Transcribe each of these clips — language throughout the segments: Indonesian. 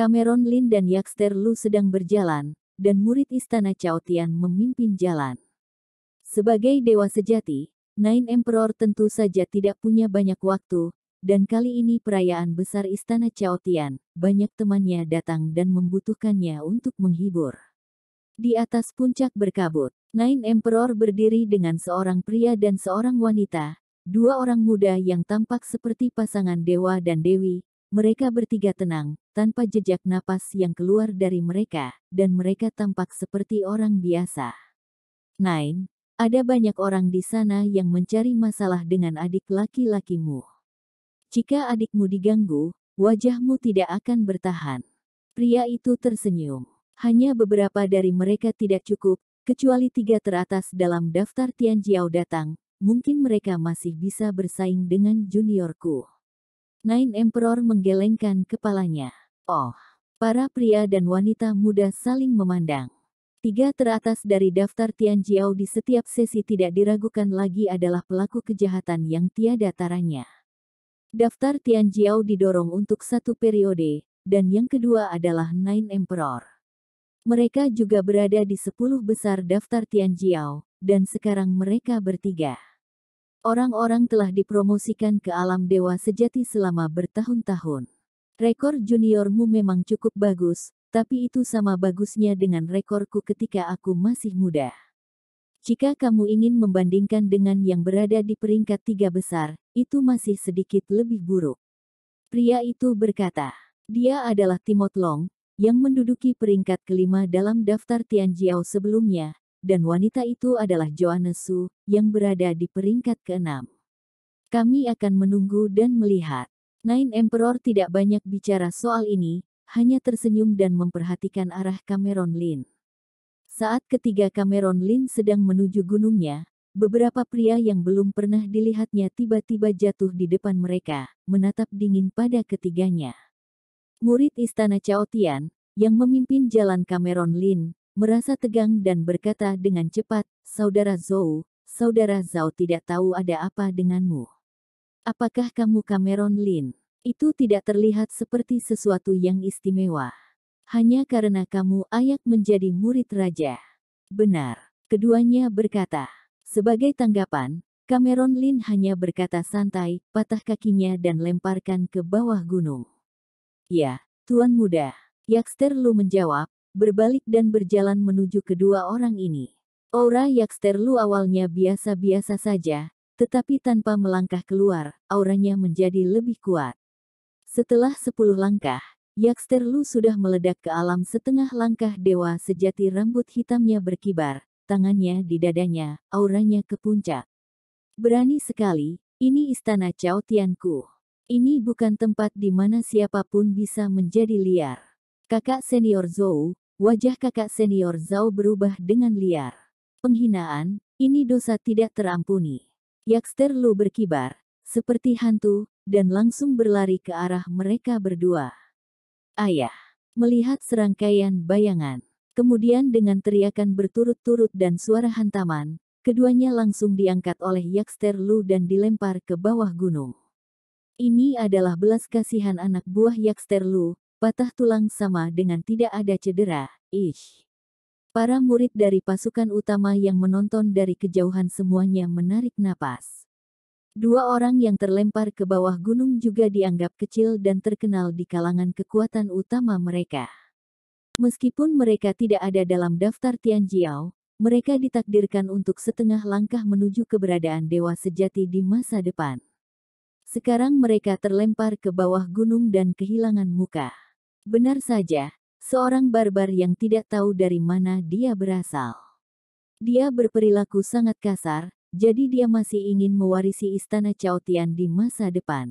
Cameron Lin dan Yaxter Lu sedang berjalan, dan murid istana Tian memimpin jalan. Sebagai dewa sejati, Nine Emperor tentu saja tidak punya banyak waktu, dan kali ini perayaan besar istana Tian, banyak temannya datang dan membutuhkannya untuk menghibur. Di atas puncak berkabut, Nine Emperor berdiri dengan seorang pria dan seorang wanita, dua orang muda yang tampak seperti pasangan dewa dan dewi, mereka bertiga tenang, tanpa jejak napas yang keluar dari mereka, dan mereka tampak seperti orang biasa. Nain, ada banyak orang di sana yang mencari masalah dengan adik laki-lakimu. Jika adikmu diganggu, wajahmu tidak akan bertahan. Pria itu tersenyum. Hanya beberapa dari mereka tidak cukup, kecuali tiga teratas dalam daftar Tianjiao datang, mungkin mereka masih bisa bersaing dengan juniorku. Nine Emperor menggelengkan kepalanya. Oh, para pria dan wanita muda saling memandang. Tiga teratas dari daftar Tian Jiao di setiap sesi tidak diragukan lagi adalah pelaku kejahatan yang tiada taranya. Daftar Tian Jiao didorong untuk satu periode, dan yang kedua adalah Nine Emperor. Mereka juga berada di sepuluh besar daftar Tian Jiao, dan sekarang mereka bertiga. Orang-orang telah dipromosikan ke alam dewa sejati selama bertahun-tahun. Rekor juniormu memang cukup bagus, tapi itu sama bagusnya dengan rekorku ketika aku masih muda. Jika kamu ingin membandingkan dengan yang berada di peringkat tiga besar, itu masih sedikit lebih buruk. Pria itu berkata, dia adalah Timot Long, yang menduduki peringkat kelima dalam daftar Tianjiao sebelumnya, dan wanita itu adalah Joanne Su, yang berada di peringkat keenam. Kami akan menunggu dan melihat. Nine Emperor tidak banyak bicara soal ini, hanya tersenyum dan memperhatikan arah Cameron Lin. Saat ketiga Cameron Lin sedang menuju gunungnya, beberapa pria yang belum pernah dilihatnya tiba-tiba jatuh di depan mereka, menatap dingin pada ketiganya. Murid Istana Chaotian, yang memimpin jalan Cameron Lin, merasa tegang dan berkata dengan cepat, Saudara Zhou, Saudara Zhao tidak tahu ada apa denganmu. Apakah kamu Cameron Lin? Itu tidak terlihat seperti sesuatu yang istimewa. Hanya karena kamu ayak menjadi murid raja. Benar, keduanya berkata. Sebagai tanggapan, Cameron Lin hanya berkata santai, patah kakinya dan lemparkan ke bawah gunung. Ya, Tuan Muda. Yaxter Lu menjawab, berbalik dan berjalan menuju kedua orang ini. Aura Yaksterlu awalnya biasa-biasa saja, tetapi tanpa melangkah keluar, auranya menjadi lebih kuat. Setelah sepuluh langkah, Yaksterlu sudah meledak ke alam setengah langkah dewa sejati rambut hitamnya berkibar, tangannya di dadanya, auranya ke puncak. Berani sekali, ini istana Cao Tianku. Ini bukan tempat di mana siapapun bisa menjadi liar. Kakak senior Zhou, Wajah kakak senior Zhao berubah dengan liar. Penghinaan, ini dosa tidak terampuni. Yakster Lu berkibar, seperti hantu, dan langsung berlari ke arah mereka berdua. Ayah, melihat serangkaian bayangan. Kemudian dengan teriakan berturut-turut dan suara hantaman, keduanya langsung diangkat oleh Yakster Lu dan dilempar ke bawah gunung. Ini adalah belas kasihan anak buah Yakster Lu, Patah tulang sama dengan tidak ada cedera, ish. Para murid dari pasukan utama yang menonton dari kejauhan semuanya menarik napas. Dua orang yang terlempar ke bawah gunung juga dianggap kecil dan terkenal di kalangan kekuatan utama mereka. Meskipun mereka tidak ada dalam daftar Tianjiao, mereka ditakdirkan untuk setengah langkah menuju keberadaan dewa sejati di masa depan. Sekarang mereka terlempar ke bawah gunung dan kehilangan muka. Benar saja, seorang barbar yang tidak tahu dari mana dia berasal. Dia berperilaku sangat kasar, jadi dia masih ingin mewarisi istana Chaotian di masa depan.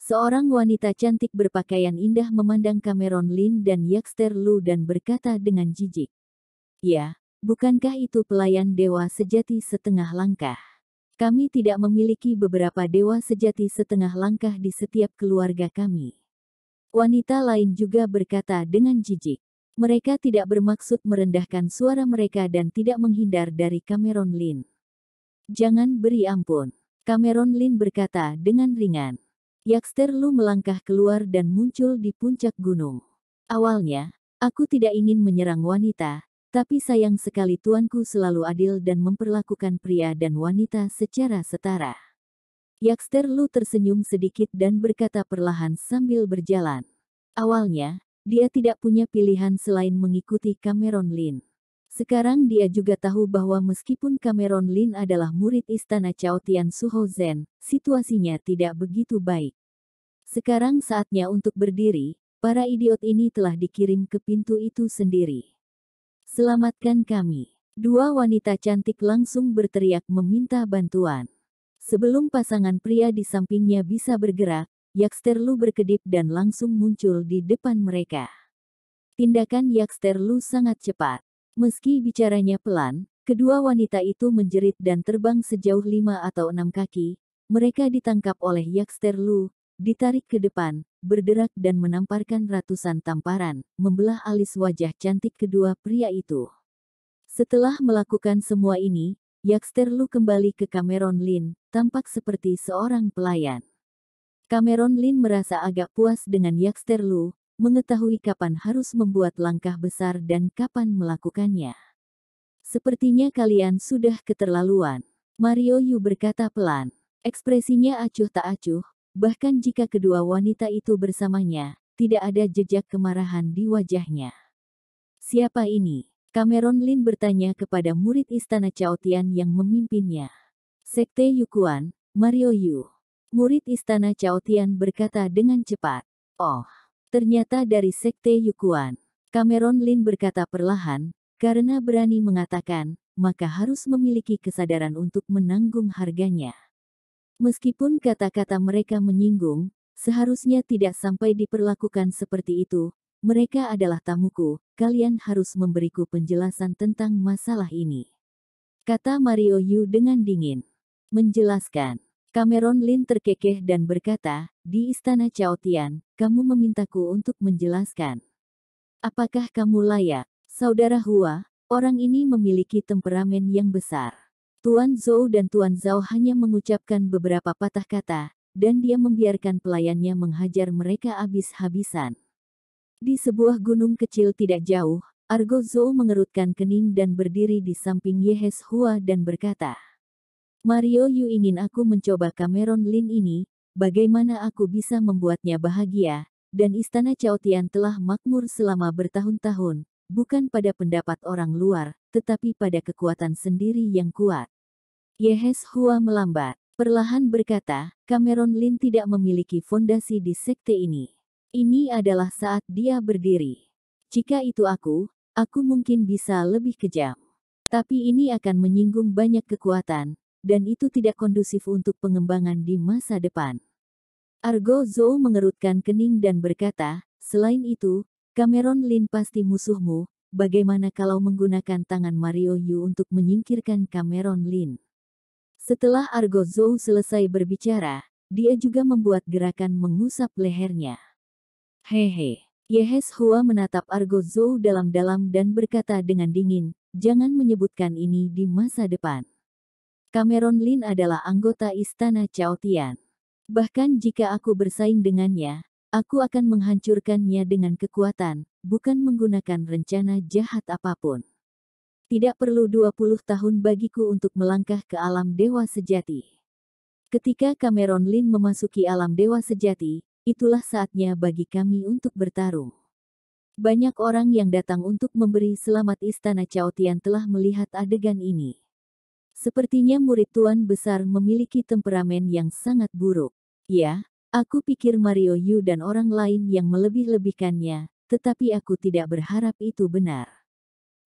Seorang wanita cantik berpakaian indah memandang Cameron Lin dan Yaxter Lu dan berkata dengan jijik. Ya, bukankah itu pelayan dewa sejati setengah langkah? Kami tidak memiliki beberapa dewa sejati setengah langkah di setiap keluarga kami. Wanita lain juga berkata dengan jijik. Mereka tidak bermaksud merendahkan suara mereka dan tidak menghindar dari Cameron Lin. Jangan beri ampun. Cameron Lin berkata dengan ringan. Yakster Lu melangkah keluar dan muncul di puncak gunung. Awalnya, aku tidak ingin menyerang wanita, tapi sayang sekali tuanku selalu adil dan memperlakukan pria dan wanita secara setara. Yakster Lu tersenyum sedikit dan berkata perlahan sambil berjalan. Awalnya, dia tidak punya pilihan selain mengikuti Cameron Lin. Sekarang dia juga tahu bahwa meskipun Cameron Lin adalah murid istana Chao Tian Suho Zen, situasinya tidak begitu baik. Sekarang saatnya untuk berdiri, para idiot ini telah dikirim ke pintu itu sendiri. Selamatkan kami. Dua wanita cantik langsung berteriak meminta bantuan. Sebelum pasangan pria di sampingnya bisa bergerak, Yaksterlu berkedip dan langsung muncul di depan mereka. Tindakan Yaksterlu sangat cepat. Meski bicaranya pelan, kedua wanita itu menjerit dan terbang sejauh lima atau enam kaki. Mereka ditangkap oleh Yaksterlu, ditarik ke depan, berderak dan menamparkan ratusan tamparan, membelah alis wajah cantik kedua pria itu. Setelah melakukan semua ini, Yaksterlu kembali ke Cameron Lin, tampak seperti seorang pelayan. Cameron Lin merasa agak puas dengan Yaxter Lu, mengetahui kapan harus membuat langkah besar dan kapan melakukannya. Sepertinya kalian sudah keterlaluan. Mario Yu berkata pelan. Ekspresinya acuh tak acuh, bahkan jika kedua wanita itu bersamanya, tidak ada jejak kemarahan di wajahnya. Siapa ini? Cameron Lin bertanya kepada murid istana Chaotian yang memimpinnya. Sekte Yukuan, Mario Yu. Murid Istana Tian berkata dengan cepat. Oh, ternyata dari Sekte Yukuan. Cameron Lin berkata perlahan, karena berani mengatakan, maka harus memiliki kesadaran untuk menanggung harganya. Meskipun kata-kata mereka menyinggung, seharusnya tidak sampai diperlakukan seperti itu, mereka adalah tamuku, kalian harus memberiku penjelasan tentang masalah ini. Kata Mario Yu dengan dingin menjelaskan. Cameron Lin terkekeh dan berkata, di istana Tian, kamu memintaku untuk menjelaskan. Apakah kamu layak? Saudara Hua, orang ini memiliki temperamen yang besar. Tuan Zhou dan Tuan Zhao hanya mengucapkan beberapa patah kata, dan dia membiarkan pelayannya menghajar mereka habis-habisan. Di sebuah gunung kecil tidak jauh, Argo Zhou mengerutkan kening dan berdiri di samping Yehes Hua dan berkata, Mario Yu ingin aku mencoba Cameron Lin ini, bagaimana aku bisa membuatnya bahagia, dan Istana Chaotian telah makmur selama bertahun-tahun, bukan pada pendapat orang luar, tetapi pada kekuatan sendiri yang kuat. Yehes Hua melambat, perlahan berkata, Cameron Lin tidak memiliki fondasi di sekte ini. Ini adalah saat dia berdiri. Jika itu aku, aku mungkin bisa lebih kejam. Tapi ini akan menyinggung banyak kekuatan, dan itu tidak kondusif untuk pengembangan di masa depan. Argo Zou mengerutkan kening dan berkata, selain itu, Cameron Lin pasti musuhmu, bagaimana kalau menggunakan tangan Mario Yu untuk menyingkirkan Cameron Lin? Setelah Argo Zou selesai berbicara, dia juga membuat gerakan mengusap lehernya. Hehe. Yehes Hua menatap Argo Zou dalam-dalam dan berkata dengan dingin, jangan menyebutkan ini di masa depan. Cameron Lin adalah anggota Istana Tian. Bahkan jika aku bersaing dengannya, aku akan menghancurkannya dengan kekuatan, bukan menggunakan rencana jahat apapun. Tidak perlu 20 tahun bagiku untuk melangkah ke alam dewa sejati. Ketika Cameron Lin memasuki alam dewa sejati, itulah saatnya bagi kami untuk bertarung. Banyak orang yang datang untuk memberi selamat Istana Tian telah melihat adegan ini. Sepertinya murid tuan besar memiliki temperamen yang sangat buruk. Ya, aku pikir Mario Yu dan orang lain yang melebih-lebihkannya, tetapi aku tidak berharap itu benar.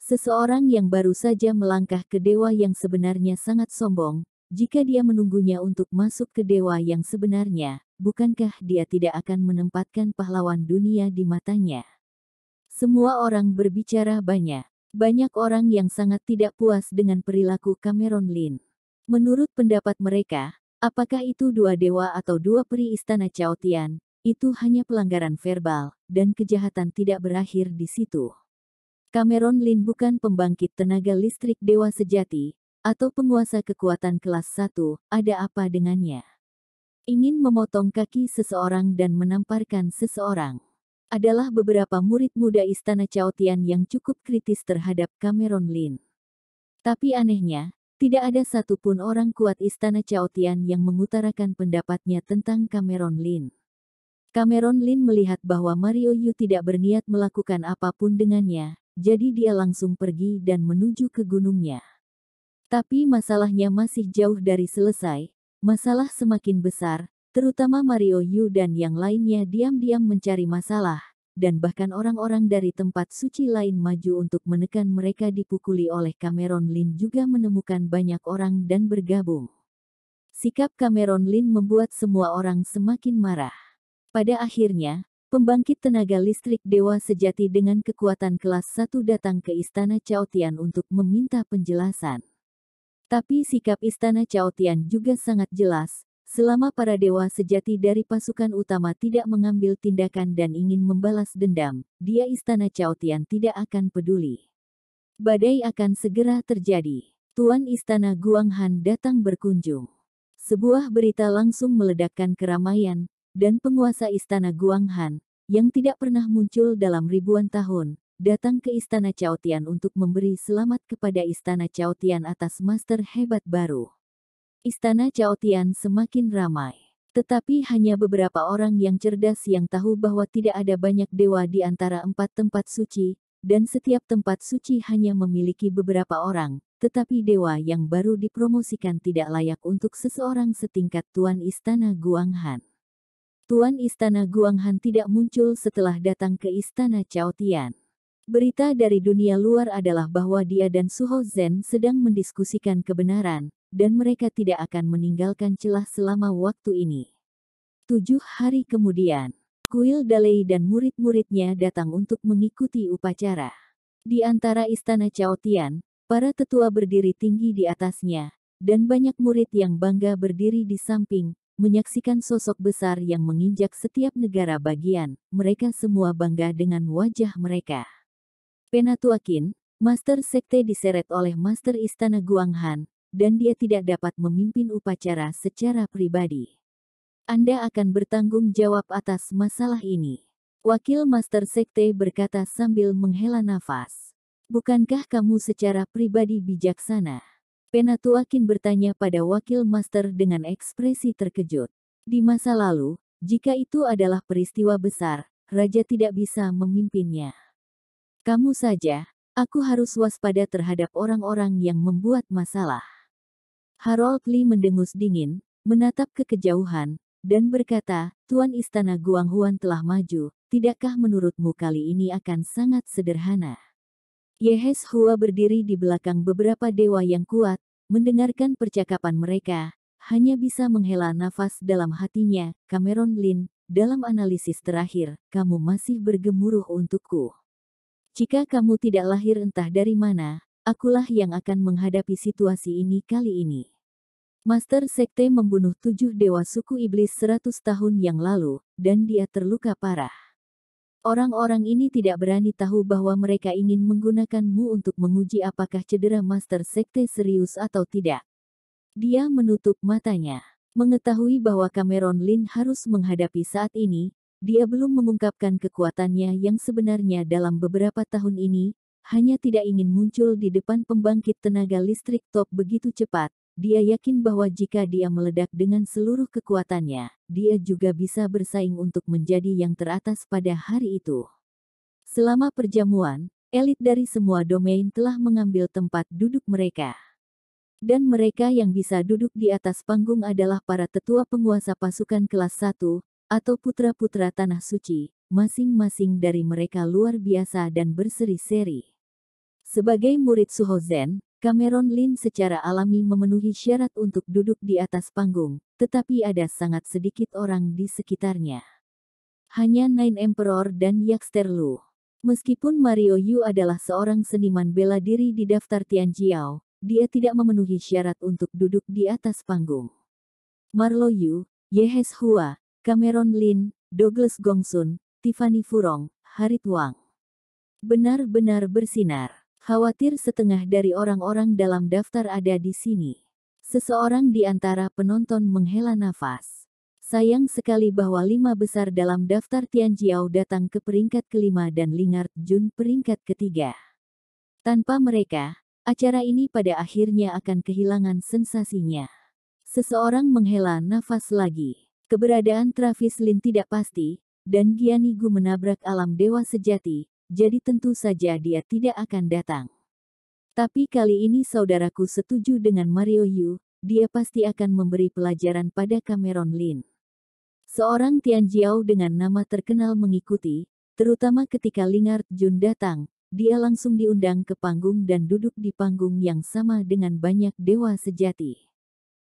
Seseorang yang baru saja melangkah ke dewa yang sebenarnya sangat sombong, jika dia menunggunya untuk masuk ke dewa yang sebenarnya, bukankah dia tidak akan menempatkan pahlawan dunia di matanya? Semua orang berbicara banyak. Banyak orang yang sangat tidak puas dengan perilaku Cameron Lin. Menurut pendapat mereka, apakah itu dua dewa atau dua peri istana Chaotian, itu hanya pelanggaran verbal, dan kejahatan tidak berakhir di situ. Cameron Lin bukan pembangkit tenaga listrik dewa sejati, atau penguasa kekuatan kelas 1, ada apa dengannya? Ingin memotong kaki seseorang dan menamparkan seseorang adalah beberapa murid muda Istana Tian yang cukup kritis terhadap Cameron Lin. Tapi anehnya, tidak ada satupun orang kuat Istana Tian yang mengutarakan pendapatnya tentang Cameron Lin. Cameron Lin melihat bahwa Mario Yu tidak berniat melakukan apapun dengannya, jadi dia langsung pergi dan menuju ke gunungnya. Tapi masalahnya masih jauh dari selesai, masalah semakin besar, terutama Mario Yu dan yang lainnya diam-diam mencari masalah, dan bahkan orang-orang dari tempat suci lain maju untuk menekan mereka dipukuli oleh Cameron Lin juga menemukan banyak orang dan bergabung. Sikap Cameron Lin membuat semua orang semakin marah. Pada akhirnya, pembangkit tenaga listrik dewa sejati dengan kekuatan kelas 1 datang ke istana Chaotian untuk meminta penjelasan. Tapi sikap istana Chaotian juga sangat jelas, Selama para dewa sejati dari pasukan utama tidak mengambil tindakan dan ingin membalas dendam, dia istana Tian tidak akan peduli. Badai akan segera terjadi. Tuan Istana Guanghan datang berkunjung. Sebuah berita langsung meledakkan keramaian, dan penguasa Istana Guanghan, yang tidak pernah muncul dalam ribuan tahun, datang ke Istana Tian untuk memberi selamat kepada Istana Tian atas master hebat baru. Istana Tian semakin ramai. Tetapi hanya beberapa orang yang cerdas yang tahu bahwa tidak ada banyak dewa di antara empat tempat suci, dan setiap tempat suci hanya memiliki beberapa orang, tetapi dewa yang baru dipromosikan tidak layak untuk seseorang setingkat Tuan Istana Guanghan. Tuan Istana Guanghan tidak muncul setelah datang ke Istana Tian. Berita dari dunia luar adalah bahwa dia dan Suho Zen sedang mendiskusikan kebenaran, dan mereka tidak akan meninggalkan celah selama waktu ini. Tujuh hari kemudian, Kuil Dalei dan murid-muridnya datang untuk mengikuti upacara. Di antara istana Chaotian, para tetua berdiri tinggi di atasnya, dan banyak murid yang bangga berdiri di samping, menyaksikan sosok besar yang menginjak setiap negara bagian, mereka semua bangga dengan wajah mereka. Penatuakin, Master Sekte diseret oleh Master Istana Guanghan, dan dia tidak dapat memimpin upacara secara pribadi. Anda akan bertanggung jawab atas masalah ini. Wakil Master Sekte berkata sambil menghela nafas. Bukankah kamu secara pribadi bijaksana? Penatuakin bertanya pada Wakil Master dengan ekspresi terkejut. Di masa lalu, jika itu adalah peristiwa besar, Raja tidak bisa memimpinnya. Kamu saja, aku harus waspada terhadap orang-orang yang membuat masalah. Harold Lee mendengus dingin, menatap ke kejauhan, dan berkata, Tuan Istana Guanghuan telah maju, tidakkah menurutmu kali ini akan sangat sederhana? Yehes Hua berdiri di belakang beberapa dewa yang kuat, mendengarkan percakapan mereka, hanya bisa menghela nafas dalam hatinya, Cameron Lin, dalam analisis terakhir, kamu masih bergemuruh untukku. Jika kamu tidak lahir entah dari mana, akulah yang akan menghadapi situasi ini kali ini. Master Sekte membunuh tujuh dewa suku iblis seratus tahun yang lalu, dan dia terluka parah. Orang-orang ini tidak berani tahu bahwa mereka ingin menggunakanmu untuk menguji apakah cedera Master Sekte serius atau tidak. Dia menutup matanya. Mengetahui bahwa Cameron Lin harus menghadapi saat ini, dia belum mengungkapkan kekuatannya yang sebenarnya dalam beberapa tahun ini, hanya tidak ingin muncul di depan pembangkit tenaga listrik top begitu cepat, dia yakin bahwa jika dia meledak dengan seluruh kekuatannya, dia juga bisa bersaing untuk menjadi yang teratas pada hari itu. Selama perjamuan, elit dari semua domain telah mengambil tempat duduk mereka. Dan mereka yang bisa duduk di atas panggung adalah para tetua penguasa pasukan kelas 1, atau putra-putra Tanah Suci, masing-masing dari mereka luar biasa dan berseri-seri. Sebagai murid Suhozen. Cameron Lin secara alami memenuhi syarat untuk duduk di atas panggung, tetapi ada sangat sedikit orang di sekitarnya. Hanya Nine Emperor dan Yaxter Lu. Meskipun Mario Yu adalah seorang seniman bela diri di daftar Tianjiao, dia tidak memenuhi syarat untuk duduk di atas panggung. Marlo Yu, Yehes Hua, Cameron Lin, Douglas Gongsun, Tiffany Furong, Harit Wang. Benar-benar bersinar. Khawatir setengah dari orang-orang dalam daftar ada di sini. Seseorang di antara penonton menghela nafas. Sayang sekali bahwa lima besar dalam daftar Tianjiao datang ke peringkat kelima dan Lingard Jun peringkat ketiga. Tanpa mereka, acara ini pada akhirnya akan kehilangan sensasinya. Seseorang menghela nafas lagi. Keberadaan Travis Lin tidak pasti, dan Gianigu menabrak alam dewa sejati, jadi tentu saja dia tidak akan datang. Tapi kali ini saudaraku setuju dengan Mario Yu, dia pasti akan memberi pelajaran pada Cameron Lin. Seorang Tianjiao dengan nama terkenal mengikuti, terutama ketika Lingard Jun datang, dia langsung diundang ke panggung dan duduk di panggung yang sama dengan banyak dewa sejati.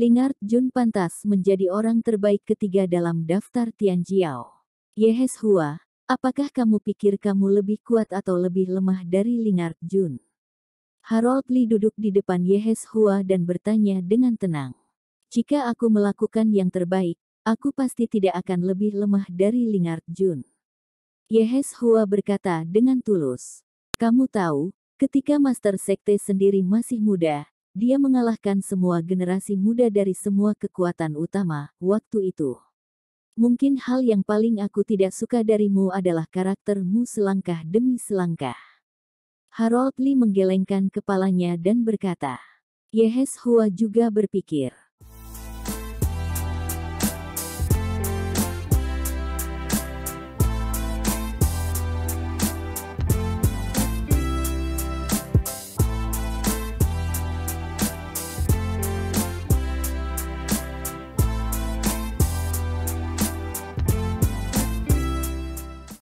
Lingard Jun pantas menjadi orang terbaik ketiga dalam daftar Tianjiao. Yehes Hua, Apakah kamu pikir kamu lebih kuat atau lebih lemah dari Lingard Jun? Harold Lee duduk di depan Yehes Hua dan bertanya dengan tenang. Jika aku melakukan yang terbaik, aku pasti tidak akan lebih lemah dari Lingard Jun. Yehes Hua berkata dengan tulus. Kamu tahu, ketika Master Sekte sendiri masih muda, dia mengalahkan semua generasi muda dari semua kekuatan utama waktu itu. Mungkin hal yang paling aku tidak suka darimu adalah karaktermu selangkah demi selangkah. Harold Lee menggelengkan kepalanya dan berkata, Yehes Hua juga berpikir,